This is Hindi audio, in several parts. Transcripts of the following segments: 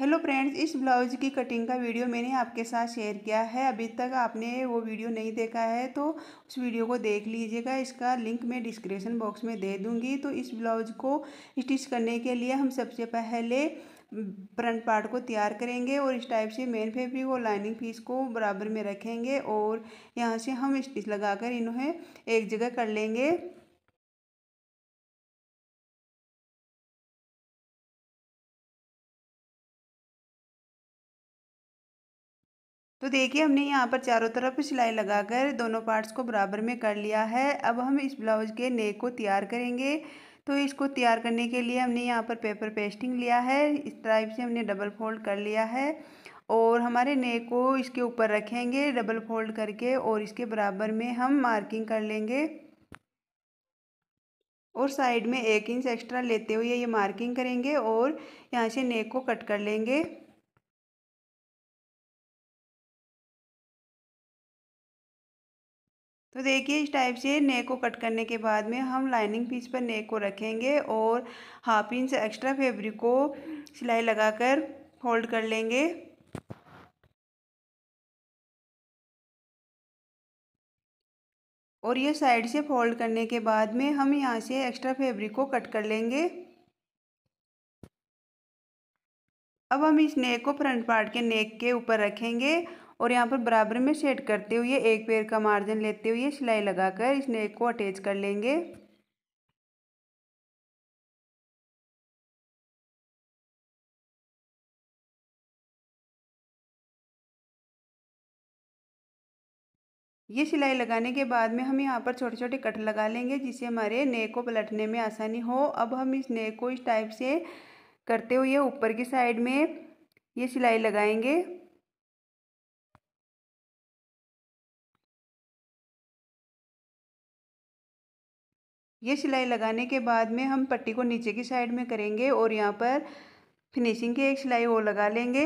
हेलो फ्रेंड्स इस ब्लाउज की कटिंग का वीडियो मैंने आपके साथ शेयर किया है अभी तक आपने वो वीडियो नहीं देखा है तो उस वीडियो को देख लीजिएगा इसका लिंक मैं डिस्क्रिप्शन बॉक्स में दे दूंगी तो इस ब्लाउज को स्टिच करने के लिए हम सबसे पहले फ्रंट पार्ट को तैयार करेंगे और इस टाइप से मेन फेब्रिक और लाइनिंग पीस को बराबर में रखेंगे और यहाँ से हम स्टिच लगा इन्हें एक जगह कर लेंगे तो देखिए हमने यहाँ पर चारों तरफ सिलाई लगाकर दोनों पार्ट्स को बराबर में कर लिया है अब हम इस ब्लाउज के नेक को तैयार करेंगे तो इसको तैयार करने के लिए हमने यहाँ पर पेपर पेस्टिंग लिया है इस टाइप से हमने डबल फोल्ड कर लिया है और हमारे नेक को इसके ऊपर रखेंगे डबल फोल्ड करके और इसके बराबर में हम मार्किंग कर लेंगे और साइड में एक इंच एक्स्ट्रा लेते हुए ये मार्किंग करेंगे और यहाँ से नेक को कट कर लेंगे तो देखिए इस टाइप से नेक को कट करने के बाद में हम लाइनिंग पीस पर नेक को रखेंगे और हाफ इंच एक्स्ट्रा फैब्रिक को सिलाई लगाकर फोल्ड कर लेंगे और ये साइड से फोल्ड करने के बाद में हम यहाँ से एक्स्ट्रा फैब्रिक को कट कर लेंगे अब हम इस नेक को फ्रंट पार्ट के नेक के ऊपर रखेंगे और यहाँ पर बराबर में शेड करते हुए एक पेयर का मार्जिन लेते हुए सिलाई लगाकर इस नेक को अटैच कर लेंगे ये सिलाई लगाने के बाद में हम यहाँ पर छोटे छोटे कट लगा लेंगे जिससे हमारे नेक को पलटने में आसानी हो अब हम इस नेक को इस टाइप से करते हुए ऊपर की साइड में ये सिलाई लगाएंगे ये सिलाई लगाने के बाद में हम पट्टी को नीचे की साइड में करेंगे और यहाँ पर फिनिशिंग की एक सिलाई वो लगा लेंगे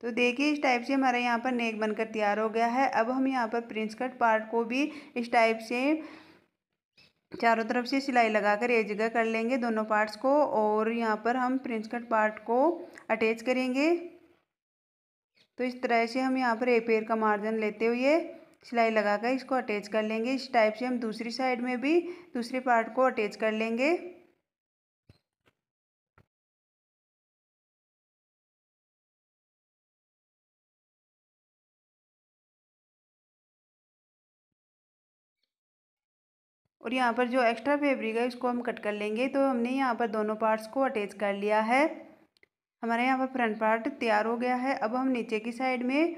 तो देखिए इस टाइप से हमारा यहाँ पर नेक बनकर तैयार हो गया है अब हम यहाँ पर प्रिंस कट पार्ट को भी इस टाइप से चारों तरफ से सिलाई लगाकर एक जगह कर लेंगे दोनों पार्ट्स को और यहाँ पर हम प्रिंस कट पार्ट को अटैच करेंगे तो इस तरह से हम यहाँ पर एक पेयर का मार्जिन लेते हुए सिलाई लगाकर इसको अटैच कर लेंगे इस टाइप से हम दूसरी साइड में भी दूसरे पार्ट को अटैच कर लेंगे और यहाँ पर जो एक्स्ट्रा फैब्रिक है इसको हम कट कर लेंगे तो हमने यहाँ पर दोनों पार्ट्स को अटैच कर लिया है हमारे यहाँ पर फ्रंट पार्ट तैयार हो गया है अब हम नीचे की साइड में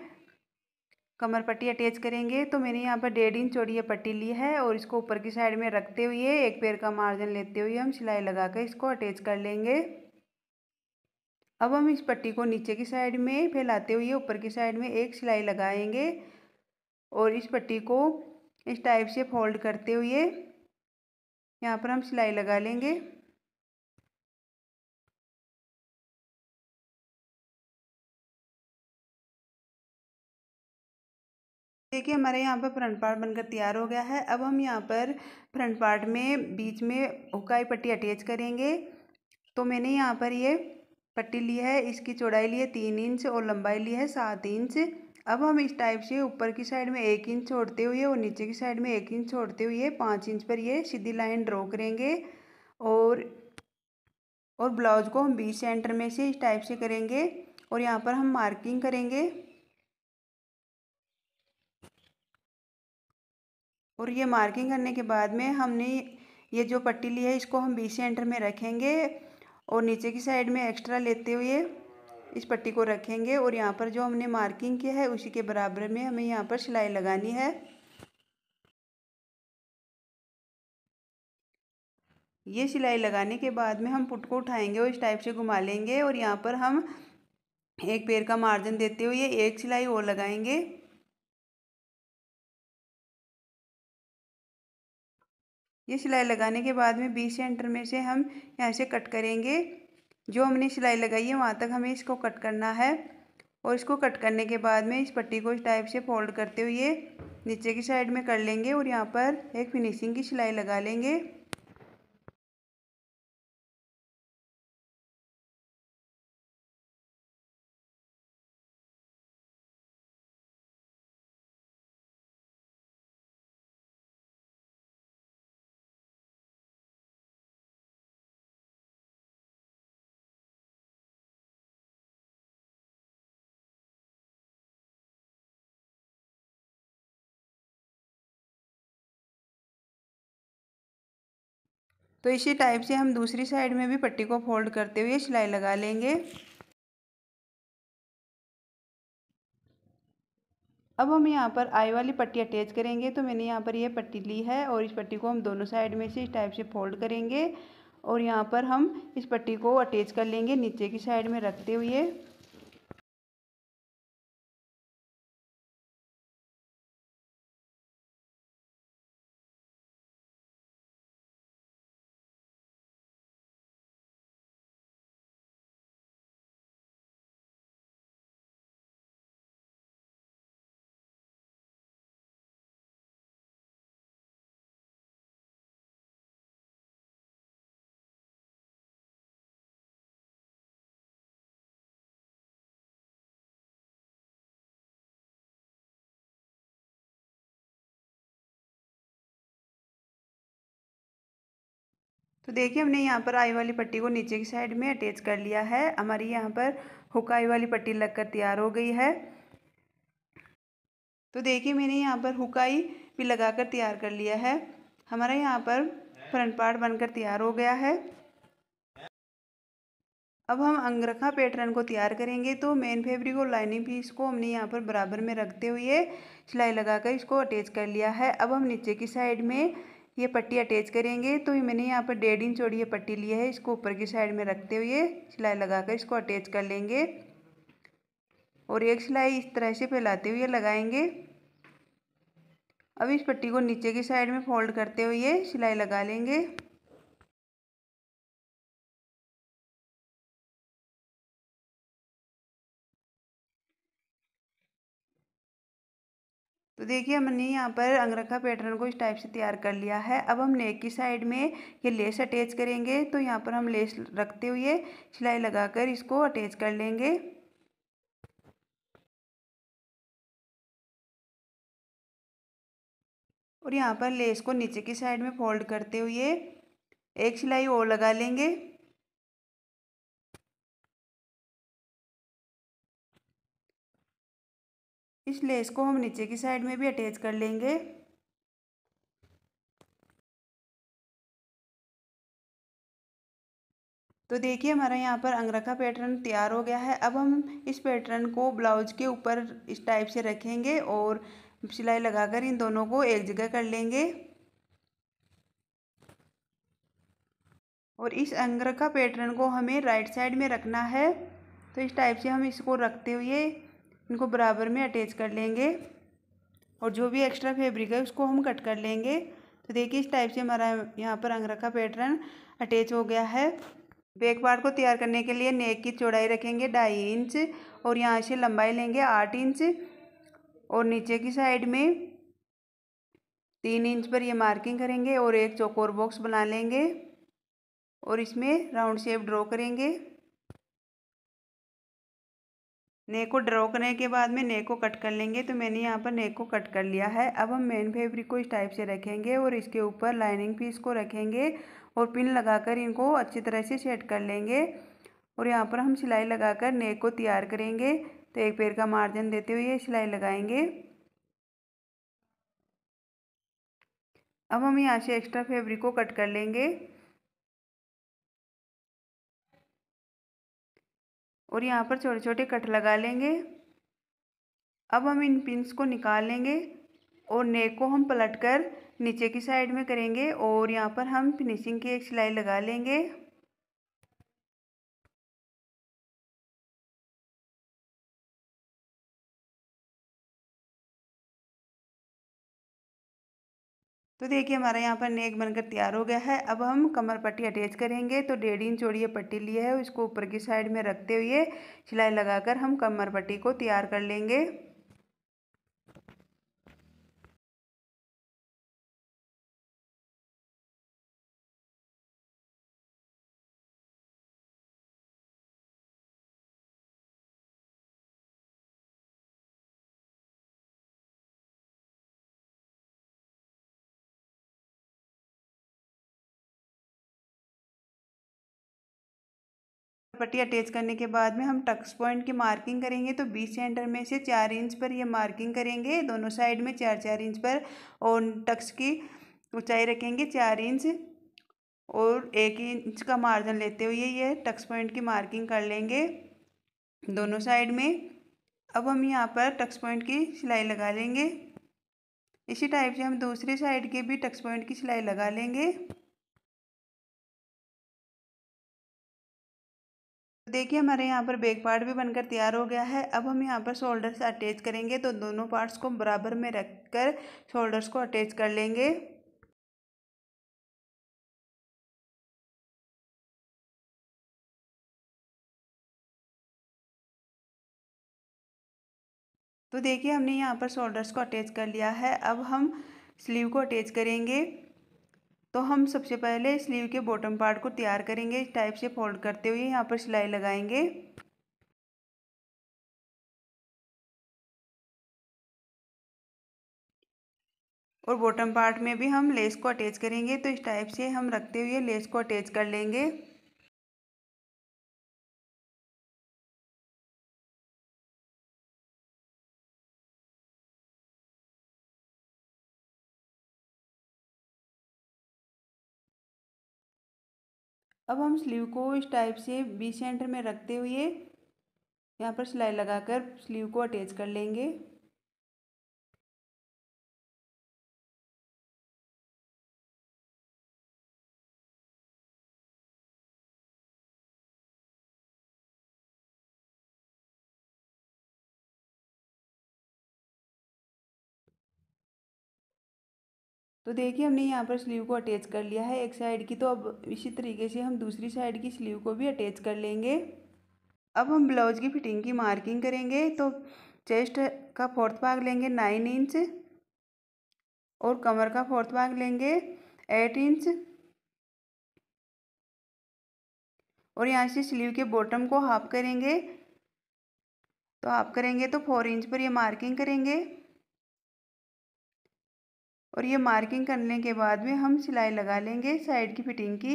कमर पट्टी अटैच करेंगे तो मैंने यहाँ पर डेढ़ इंच और यह पट्टी ली है और इसको ऊपर की साइड में रखते हुए एक पैर का मार्जिन लेते हुए हम सिलाई लगा कर इसको अटैच कर लेंगे अब हम इस पट्टी को नीचे की साइड में फैलाते हुए ऊपर की साइड में एक सिलाई लगाएंगे और इस पट्टी को इस टाइप से फोल्ड करते हुए यहाँ पर हम सिलाई लगा लेंगे देखिए हमारे यहाँ पर फ्रंट पार्ट बनकर तैयार हो गया है अब हम यहाँ पर फ्रंट पार्ट में बीच में हुकाई पट्टी अटैच करेंगे तो मैंने यहाँ पर ये पट्टी ली है इसकी चौड़ाई ली है तीन इंच और लंबाई ली है सात इंच अब हम इस टाइप से ऊपर की साइड में एक इंच छोड़ते हुए और नीचे की साइड में एक इंच छोड़ते हुए पाँच इंच पर ये सीधी लाइन ड्रॉ करेंगे और और ब्लाउज को हम बीच सेंटर में से इस टाइप से करेंगे और यहाँ पर हम मार्किंग करेंगे और ये मार्किंग करने के बाद में हमने ये जो पट्टी ली है इसको हम बीच सेंटर में रखेंगे और नीचे की साइड में एक्स्ट्रा लेते हुए इस पट्टी को रखेंगे और यहाँ पर जो हमने मार्किंग किया है उसी के बराबर में हमें यहाँ पर सिलाई लगानी है ये सिलाई लगाने के बाद में हम पुट को उठाएंगे और इस टाइप से घुमा लेंगे और यहाँ पर हम एक पैर का मार्जिन देते हुए एक सिलाई और लगाएंगे ये सिलाई लगाने के बाद में बीस सेंटर में से हम यहाँ से कट करेंगे जो हमने सिलाई लगाई है वहाँ तक हमें इसको कट करना है और इसको कट करने के बाद में इस पट्टी को इस टाइप से फोल्ड करते हुए नीचे की साइड में कर लेंगे और यहाँ पर एक फिनिशिंग की सिलाई लगा लेंगे तो इसी टाइप से हम दूसरी साइड में भी पट्टी को फोल्ड करते हुए सिलाई लगा लेंगे अब हम यहाँ पर आई वाली पट्टी अटैच करेंगे तो मैंने यहाँ पर यह पट्टी ली है और इस पट्टी को हम दोनों साइड में से इस टाइप से फोल्ड करेंगे और यहाँ पर हम इस पट्टी को अटैच कर लेंगे नीचे की साइड में रखते हुए तो देखिए हमने यहाँ पर आई वाली पट्टी को नीचे की साइड में अटैच कर लिया है हमारी यहाँ पर हुक आई वाली पट्टी लगकर तैयार हो गई है तो देखिए मैंने यहाँ पर हुकाई भी लगाकर तैयार कर लिया है हमारा यहाँ पर फ्रंट पार्ट बनकर तैयार हो गया है अब हम अंगरखा पैटर्न को तैयार करेंगे तो मेन फैब्रिक और लाइनिंग पीस को हमने यहाँ पर बराबर में रखते हुए सिलाई लगाकर इसको अटैच कर लिया है अब हम नीचे की साइड में ये पट्टी अटैच करेंगे तो मैंने यहाँ पर डेढ़ इंच चौड़ी ये पट्टी ली है इसको ऊपर की साइड में रखते हुए सिलाई लगाकर इसको अटैच कर लेंगे और एक सिलाई इस तरह से फैलाते हुए लगाएंगे अब इस पट्टी को नीचे की साइड में फोल्ड करते हुए सिलाई लगा लेंगे तो देखिए हमने यहाँ पर अंगरखा पैटर्न को इस टाइप से तैयार कर लिया है अब हम नेक की साइड में ये लेस अटैच करेंगे तो यहाँ पर हम लेस रखते हुए सिलाई लगाकर इसको अटैच कर लेंगे और यहाँ पर लेस को नीचे की साइड में फोल्ड करते हुए एक सिलाई और लगा लेंगे इस लेस को हम नीचे की साइड में भी अटैच कर लेंगे तो देखिए हमारा यहाँ पर अंगरखा पैटर्न तैयार हो गया है अब हम इस पैटर्न को ब्लाउज के ऊपर इस टाइप से रखेंगे और सिलाई लगाकर इन दोनों को एक जगह कर लेंगे और इस अंगरखा पैटर्न को हमें राइट साइड में रखना है तो इस टाइप से हम इसको रखते हुए इनको बराबर में अटैच कर लेंगे और जो भी एक्स्ट्रा फैब्रिक है उसको हम कट कर लेंगे तो देखिए इस टाइप से हमारा यहाँ पर अंगरखा पैटर्न अटैच हो गया है बैक पार्ट को तैयार करने के लिए नेक की चौड़ाई रखेंगे ढाई इंच और यहाँ से लंबाई लेंगे आठ इंच और नीचे की साइड में तीन इंच पर ये मार्किंग करेंगे और एक चौकोर बॉक्स बना लेंगे और इसमें राउंड शेप ड्रॉ करेंगे नेक को ड्रॉ करने के बाद में नेक को कट कर लेंगे तो मैंने यहाँ पर नेक को कट कर लिया है अब हम मेन फैब्रिक को इस टाइप से रखेंगे और इसके ऊपर लाइनिंग पीस को रखेंगे और पिन लगाकर इनको अच्छी तरह से सेट कर लेंगे और यहाँ पर हम सिलाई लगाकर नेक को तैयार करेंगे तो एक पैर का मार्जिन देते हुए सिलाई लगाएंगे अब हम यहाँ से एक्स्ट्रा फेब्रिक को कट कर लेंगे और यहाँ पर छोटे छोटे कट लगा लेंगे अब हम इन पिंस को निकाल लेंगे और नेक को हम पलट कर नीचे की साइड में करेंगे और यहाँ पर हम फिनिशिंग की एक सिलाई लगा लेंगे तो देखिए हमारा यहाँ पर नेक बनकर तैयार हो गया है अब हम कमर पट्टी अटैच करेंगे तो डेढ़ इंच चौड़ी पट्टी ली है उसको ऊपर की साइड में रखते हुए सिलाई लगाकर हम कमर पट्टी को तैयार कर लेंगे पट्टी अटैच करने के बाद में हम टक्स पॉइंट की मार्किंग करेंगे तो बीच सेंटर में से चार इंच पर ये मार्किंग करेंगे दोनों साइड में चार चार इंच पर और टक्स की ऊंचाई रखेंगे चार इंच और एक इंच का मार्जिन लेते हुए ये टक्स पॉइंट की मार्किंग कर लेंगे दोनों साइड में अब हम यहाँ पर टक्स पॉइंट की सिलाई लगा लेंगे इसी टाइप से हम दूसरी साइड के भी टक्स पॉइंट की सिलाई लगा लेंगे देखिए हमारे यहाँ पर बैक पार्ट भी बनकर तैयार हो गया है अब हम यहाँ पर शोल्डर से अटैच करेंगे तो दोनों पार्ट्स को बराबर में रख कर शोल्डर्स को अटैच कर लेंगे तो देखिए हमने यहाँ पर शोल्डर्स को अटैच कर लिया है अब हम स्लीव को अटैच करेंगे तो हम सबसे पहले स्लीव के बॉटम पार्ट को तैयार करेंगे इस टाइप से फोल्ड करते हुए यहाँ पर सिलाई लगाएंगे और बॉटम पार्ट में भी हम लेस को अटैच करेंगे तो इस टाइप से हम रखते हुए लेस को अटैच कर लेंगे अब हम स्लीव को इस टाइप से बी सेंटर में रखते हुए यहाँ पर सिलाई लगाकर स्लीव को अटैच कर लेंगे तो देखिए हमने यहाँ पर स्लीव को अटैच कर लिया है एक साइड की तो अब इसी तरीके से हम दूसरी साइड की स्लीव को भी अटैच कर लेंगे अब हम ब्लाउज की फिटिंग की मार्किंग करेंगे तो चेस्ट का फोर्थ भाग लेंगे नाइन इंच और कमर का फोर्थ भाग लेंगे एट इंच और यहाँ से स्लीव के बॉटम को हाफ करेंगे तो हाफ करेंगे तो फोर इंच पर ये मार्किंग करेंगे और ये मार्किंग करने के बाद में हम सिलाई लगा लेंगे साइड की फिटिंग की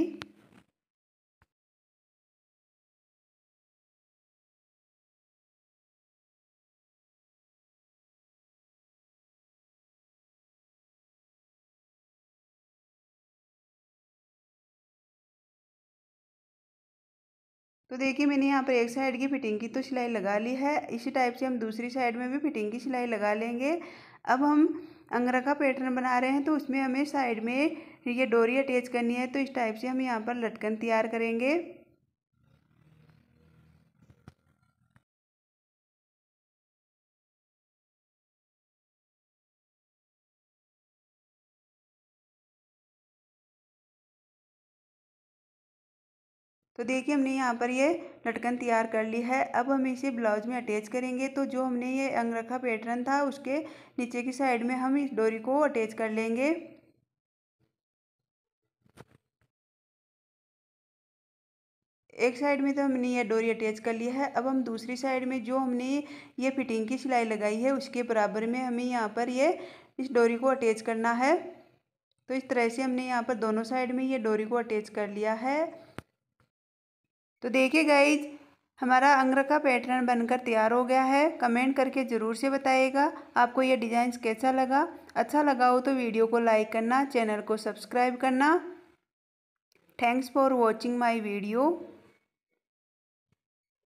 तो देखिए मैंने यहाँ पर एक साइड की फिटिंग की तो सिलाई लगा ली है इसी टाइप से हम दूसरी साइड में भी फिटिंग की सिलाई लगा लेंगे अब हम अंगरा का पैटर्न बना रहे हैं तो उसमें हमें साइड में ये डोरी अटैच करनी है तो इस टाइप से हम यहाँ पर लटकन तैयार करेंगे तो देखिए हमने यहाँ पर ये लटकन तैयार कर ली है अब हम इसे ब्लाउज में अटैच करेंगे तो जो हमने ये अंगरखा पैटर्न था उसके नीचे की साइड में हम इस डोरी को अटैच कर लेंगे एक साइड में तो हमने ये डोरी अटैच कर लिया है अब हम दूसरी साइड में जो हमने ये फिटिंग की सिलाई लगाई है उसके बराबर में हमें यहाँ पर ये इस डोरी को अटैच करना है तो इस तरह से हमने यहाँ पर दोनों साइड में ये डोरी को अटैच कर लिया है तो देखिए गाइज हमारा अंगरखा पैटर्न बनकर तैयार हो गया है कमेंट करके ज़रूर से बताइएगा आपको ये डिज़ाइन कैसा लगा अच्छा लगा हो तो वीडियो को लाइक करना चैनल को सब्सक्राइब करना thanks for watching my video